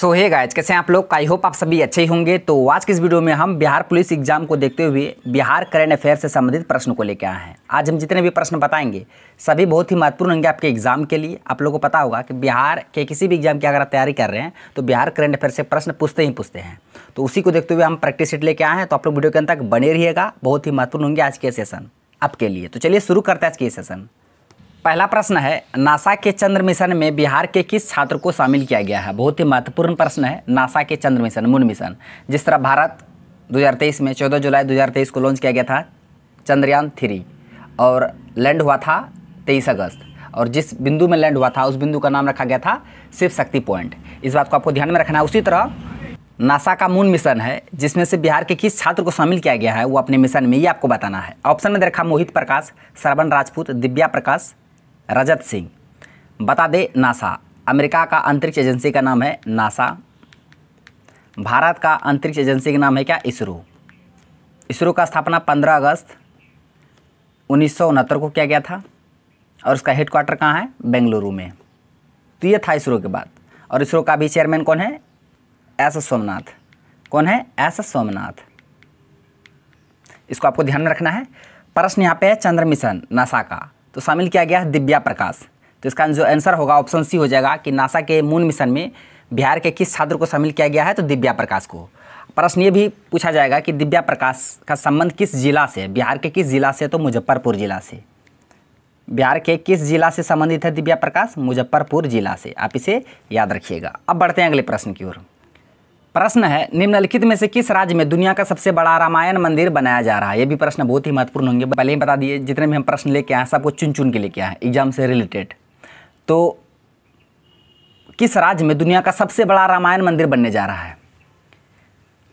सो hey guys कैसे आप लोग आई होप आप सभी अच्छे ही होंगे तो आज के इस वीडियो में हम बिहार पुलिस एग्जाम को देखते हुए बिहार करंट अफेयर से संबंधित प्रश्न को लेकर आए हैं आज हम जितने भी प्रश्न बताएंगे सभी बहुत ही महत्वपूर्ण होंगे आपके एग्जाम के लिए आप लोगों को पता होगा कि बिहार के किसी भी एग्जाम की अगर आप तैयारी कर रहे हैं तो बिहार करंट अफेयर से प्रश्न पूछते ही पूछते हैं तो उसी को देखते हुए हम प्रैक्टिस सीट लेके आए हैं तो आप लोग वीडियो के अंत तक बने रहिएगा बहुत ही महत्वपूर्ण होंगे आज के सेशन आपके लिए तो चलिए शुरू करते हैं आज के सेशन पहला प्रश्न है नासा के चंद्र मिशन में बिहार के किस छात्र को शामिल किया गया है बहुत ही महत्वपूर्ण प्रश्न है नासा के चंद्र मिशन मून मिशन जिस तरह भारत 2023 में 14 जुलाई 2023 को लॉन्च किया गया था चंद्रयान थ्री और लैंड हुआ था 23 अगस्त और जिस बिंदु में लैंड हुआ था उस बिंदु का नाम रखा गया था शिव शक्ति पॉइंट इस बात को आपको ध्यान में रखना है उसी तरह नासा का मून मिशन है जिसमें से बिहार के किस छात्र को शामिल किया गया है वो अपने मिशन में ये आपको बताना है ऑप्शन में देखा मोहित प्रकाश श्रवण राजपूत दिव्या प्रकाश रजत सिंह बता दे नासा अमेरिका का अंतरिक्ष एजेंसी का नाम है नासा भारत का अंतरिक्ष एजेंसी का नाम है क्या इसरो इसरो का स्थापना 15 अगस्त उन्नीस को किया गया था और उसका हेडक्वार्टर कहाँ है बेंगलुरु में तो ये था इसरो के बाद और इसरो का भी चेयरमैन कौन है एस सोमनाथ कौन है एस सोमनाथ इसको आपको ध्यान में रखना है प्रश्न यहाँ पे है चंद्र मिशन नासा का तो शामिल किया गया है दिव्या प्रकाश तो इसका जो आंसर होगा ऑप्शन सी हो जाएगा कि नासा के मून मिशन में बिहार के किस छात्र को शामिल किया गया है तो दिव्या प्रकाश को प्रश्न ये भी पूछा जाएगा कि दिव्या प्रकाश का संबंध किस जिला से बिहार के किस जिला से तो मुजफ्फरपुर जिला से बिहार के किस जिला से संबंधित है दिव्या प्रकाश मुजफ्फरपुर जिला से आप इसे याद रखिएगा अब बढ़ते हैं अगले प्रश्न की ओर प्रश्न है निम्नलिखित में से किस राज्य में दुनिया का सबसे बड़ा रामायण मंदिर बनाया जा रहा है ये भी प्रश्न बहुत ही महत्वपूर्ण होंगे पहले ही बता दिए जितने भी हम प्रश्न लेके आए सबको चुन चुन के लेके आए हैं एग्जाम से रिलेटेड तो किस राज्य में दुनिया का सबसे बड़ा रामायण मंदिर बनने जा रहा है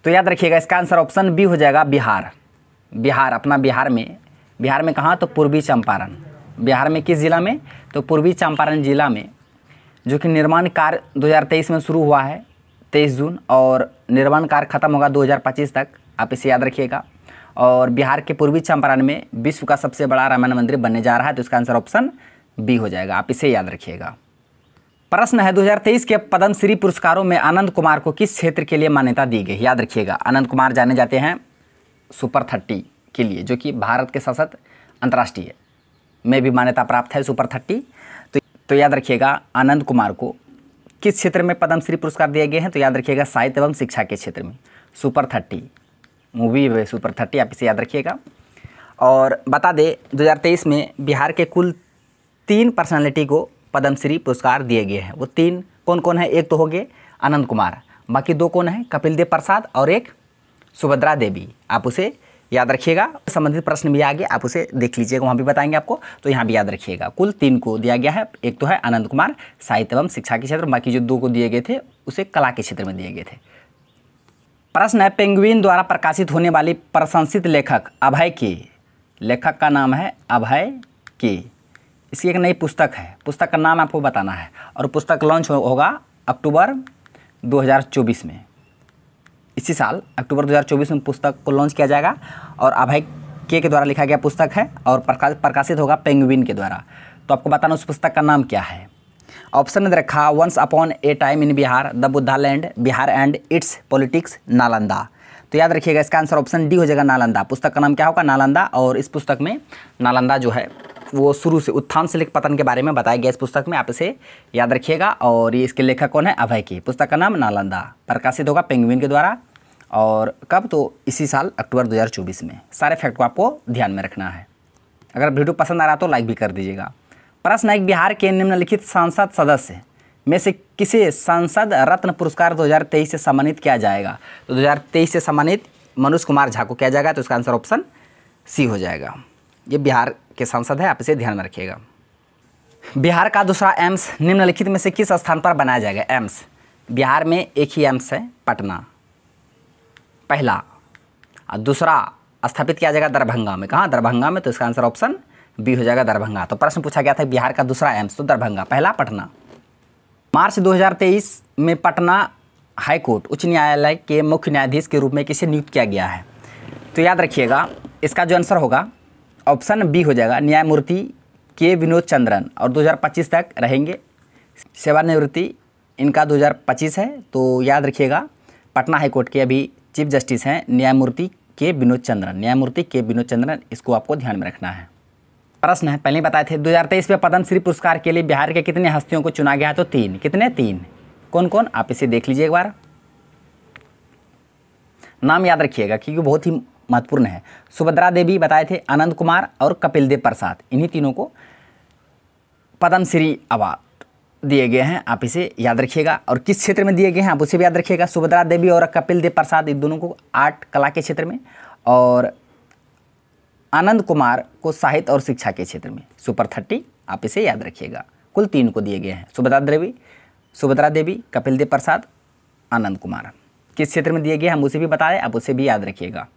तो याद रखिएगा इसका आंसर ऑप्शन बी हो जाएगा बिहार बिहार अपना बिहार में बिहार में कहाँ तो पूर्वी चंपारण बिहार में किस ज़िला में तो पूर्वी चंपारण ज़िला में जो कि निर्माण कार्य 2023 में शुरू हुआ है तेईस जून और निर्माण कार्य खत्म होगा 2025 तक आप इसे याद रखिएगा और बिहार के पूर्वी चंपारण में विश्व का सबसे बड़ा रामायण मंदिर बनने जा रहा है तो इसका आंसर ऑप्शन बी हो जाएगा आप इसे याद रखिएगा प्रश्न है 2023 के पद्मश्री पुरस्कारों में आनंद कुमार को किस क्षेत्र के लिए मान्यता दी गई याद रखिएगा आनंद कुमार जाने जाते हैं सुपर थर्टी के लिए जो कि भारत के साथ अंतर्राष्ट्रीय में भी मान्यता प्राप्त है सुपर थर्टी तो, तो याद रखिएगा आनंद कुमार को किस क्षेत्र में पद्मश्री पुरस्कार दिए गए हैं तो याद रखिएगा साहित्य एवं शिक्षा के क्षेत्र में सुपर थर्टी मूवी है सुपर थर्टी आप इसे याद रखिएगा और बता दें दो में बिहार के कुल तीन पर्सनैलिटी को पद्मश्री पुरस्कार दिए गए हैं वो तीन कौन कौन है एक तो हो गए अनंत कुमार बाकी दो कौन है कपिल देव प्रसाद और एक सुभद्रा देवी आप उसे याद रखिएगा संबंधित प्रश्न भी आगे आप उसे देख लीजिएगा वहाँ भी बताएंगे आपको तो यहाँ भी याद रखिएगा कुल तीन को दिया गया है एक तो है आनंद कुमार साहित्य एवं शिक्षा के क्षेत्र बाकी जो दो को दिए गए थे उसे कला के क्षेत्र में दिए गए थे प्रश्न है पेंगुइन द्वारा प्रकाशित होने वाली प्रशंसित लेखक अभय के लेखक का नाम है अभय के इसकी एक नई पुस्तक है पुस्तक का नाम आपको बताना है और पुस्तक लॉन्च होगा अक्टूबर 2024 में इसी साल अक्टूबर 2024 में पुस्तक को लॉन्च किया जाएगा और अभय के के द्वारा लिखा गया पुस्तक है और प्रकाश प्रकाशित होगा पेंगुइन के द्वारा तो आपको बताना उस पुस्तक का नाम क्या है ऑप्शन में रखा once upon a time in Bihar the Buddha land Bihar and it's politics Nalanda तो याद रखिएगा इसका आंसर ऑप्शन डी हो जाएगा नालंदा पुस्तक का नाम क्या होगा नालंदा और इस पुस्तक में नालंदा जो है वो शुरू से उत्थान से लेकर पतन के बारे में बताया गया इस पुस्तक में आप इसे याद रखिएगा और ये इसके लेखक कौन है अभय की पुस्तक का नाम नालंदा प्रकाशित होगा पेंगुइन के द्वारा और कब तो इसी साल अक्टूबर 2024 में सारे फैक्ट को आपको ध्यान में रखना है अगर वीडियो पसंद आ रहा तो लाइक भी कर दीजिएगा प्रश्न एक बिहार के निम्नलिखित सांसद सदस्य में से किसे सांसद रत्न पुरस्कार दो से सम्मानित किया जाएगा तो दो से सम्मानित मनोज कुमार झा को किया जाएगा तो इसका आंसर ऑप्शन सी हो जाएगा ये बिहार के सांसद हैं आप इसे ध्यान में रखिएगा बिहार का दूसरा एम्स निम्नलिखित में से किस स्थान पर बनाया जाएगा एम्स बिहार में एक ही एम्स है पटना पहला और दूसरा स्थापित किया जाएगा दरभंगा में कहाँ दरभंगा में तो इसका आंसर ऑप्शन बी हो जाएगा दरभंगा तो प्रश्न पूछा गया था बिहार का दूसरा एम्स तो दरभंगा पहला पटना मार्च 2023 में पटना हाईकोर्ट उच्च न्यायालय के मुख्य न्यायाधीश के रूप में किसे नियुक्त किया गया है तो याद रखिएगा इसका जो आंसर होगा ऑप्शन बी हो जाएगा न्यायमूर्ति के विनोद चंद्रन और 2025 तक रहेंगे सेवानिवृत्ति इनका 2025 है तो याद रखिएगा पटना हाईकोर्ट के अभी चीफ जस्टिस हैं न्यायमूर्ति के विनोद चंद्रन न्यायमूर्ति के विनोद चंद्रन इसको आपको ध्यान में रखना है प्रश्न है पहले बताए थे तेईस में पद्मश्री पुरस्कार के लिए बिहार के कितने हस्तियों को चुना गया तो तीन कितने तीन कौन कौन आप इसे देख लीजिए एक बार नाम याद रखिएगा क्योंकि बहुत ही महत्वपूर्ण है सुभद्रा देवी बताए थे आनंद कुमार और कपिल देव प्रसाद इन्हीं तीनों को पद्मश्री अवार्ड दिए गए हैं आप इसे याद रखिएगा और किस क्षेत्र में दिए गए हैं आप उसे भी याद रखिएगा सुभद्रा देवी और कपिल देव प्रसाद इन दोनों को आर्ट कला के क्षेत्र में और आनंद कुमार को साहित्य और शिक्षा के क्षेत्र में सुपर थर्टी आप इसे याद रखिएगा कुल तीन को दिए गए हैं सुभद्रा देवी सुभद्रा देवी कपिल देव प्रसाद आनंद कुमार किस क्षेत्र में दिए गए हम उसे भी बताएं आप उसे भी याद रखिएगा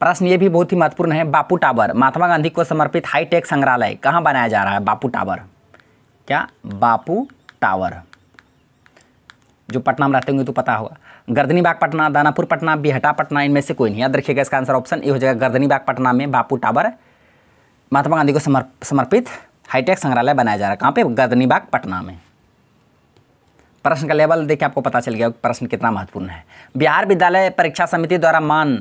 प्रश्न ये भी बहुत ही महत्वपूर्ण है बापू टावर महात्मा गांधी को समर्पित हाईटेक संग्रहालय कहाँ बनाया जा रहा है बापू टावर क्या बापू टावर जो पटना में रहते होंगे तो पता होगा गर्दनी बाग पटना दानापुर पटना बिहटा पटना इनमें से कोई नहीं याद रखिएगा इसका आंसर ऑप्शन ये हो जाएगा गर्दनी बाग पटना में बापू टावर महात्मा गांधी को समर्पित हाईटेक संग्रहालय बनाया जा रहा है कहाँ पे गर्दनी बाग पटना में प्रश्न का लेवल देखिए आपको पता चल गया प्रश्न कितना महत्वपूर्ण है बिहार विद्यालय परीक्षा समिति द्वारा मान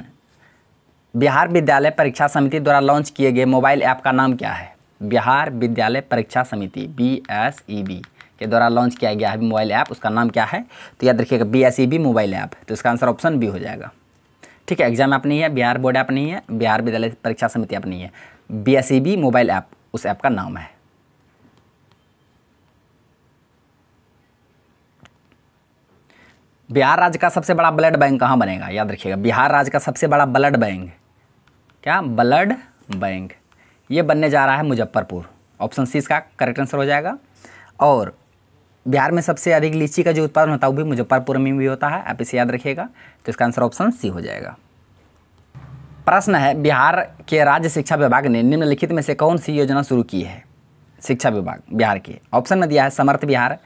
बिहार विद्यालय परीक्षा समिति द्वारा लॉन्च किए गए मोबाइल ऐप का नाम क्या है बिहार विद्यालय परीक्षा समिति बी एस ई बी के द्वारा लॉन्च किया गया है मोबाइल ऐप उसका नाम क्या है तो याद रखिएगा B S E B mobile app तो इसका आंसर ऑप्शन बी हो जाएगा ठीक है एग्जाम आप नहीं है बिहार बोर्ड ऐप नहीं है बिहार विद्यालय परीक्षा समिति आप नहीं है B S E B mobile app उस ऐप का नाम है बिहार राज्य का सबसे बड़ा ब्लड बैंक कहाँ बनेगा याद रखिएगा बिहार राज्य का सबसे बड़ा ब्लड बैंक क्या ब्लड बैंक ये बनने जा रहा है मुजफ्फरपुर ऑप्शन सी इसका करेक्ट आंसर हो जाएगा और बिहार में सबसे अधिक लीची का जो उत्पादन होता है वो भी मुजफ्फरपुर में भी होता है आप इसे याद रखिएगा तो इसका आंसर ऑप्शन सी हो जाएगा प्रश्न है बिहार के राज्य शिक्षा विभाग ने निम्नलिखित में से कौन सी योजना शुरू की है शिक्षा विभाग बिहार के ऑप्शन में दिया है समर्थ बिहार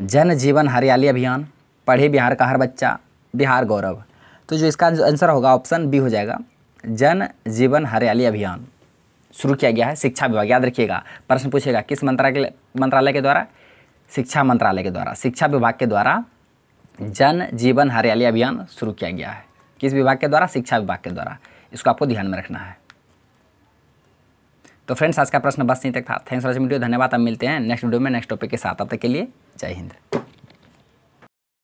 जन जीवन हरियाली अभियान पढ़े बिहार का हर बच्चा बिहार गौरव तो जो इसका आंसर होगा ऑप्शन बी हो जाएगा जन जीवन हरियाली अभियान शुरू किया गया है शिक्षा विभाग याद रखिएगा प्रश्न पूछेगा किस मंत्रालय मंत्रालय के द्वारा शिक्षा मंत्रालय के द्वारा शिक्षा विभाग के द्वारा जन जीवन हरियाली अभियान शुरू किया गया है किस विभाग के द्वारा शिक्षा विभाग के द्वारा इसको आपको ध्यान में रखना है तो फ्रेंड्स आज का प्रश्न बस नहीं तक था थैंक्स वॉचिंग वीडियो धन्यवाद हम मिलते हैं नेक्स्ट वीडियो में नेक्स्ट टॉपिक के साथ अब तक के लिए जय हिंद